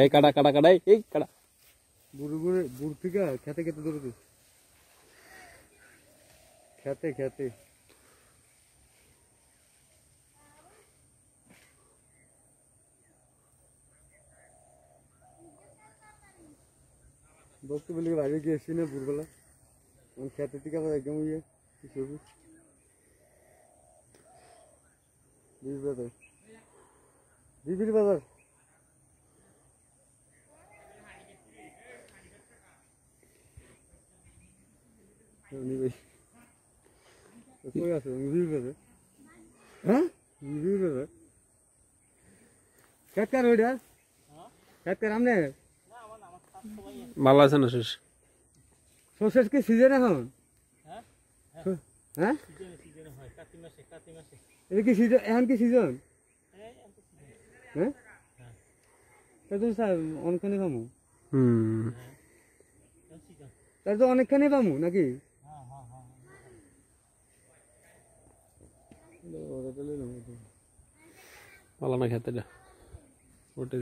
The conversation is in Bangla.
এই কাটা কাটা কাটাই এই কাটা বুড়ো বুড়ো বুড় পিকা খেতে খেতে ধরে খেতে খেতে বস্তু বলি বাইরে গিয়েছি না ভোরবেলা খেতে থেকে একদম ইয়ে কি বিবির বাজার বিবির বাজার কই আছে বিবির বাজার হ্যাঁ বিবির বাজার কাটকার ওইটা কাটকার আমনে ভালো আছে না শেষ শেষ কি সিজন এখন হ্যাঁ হ্যাঁ এটা কি সিজন এখন তুমি হ্যাঁ? হ্যাঁ? স্যার অনেকখানি পামু হুম তাহলে তো নাকি পালানা খেতে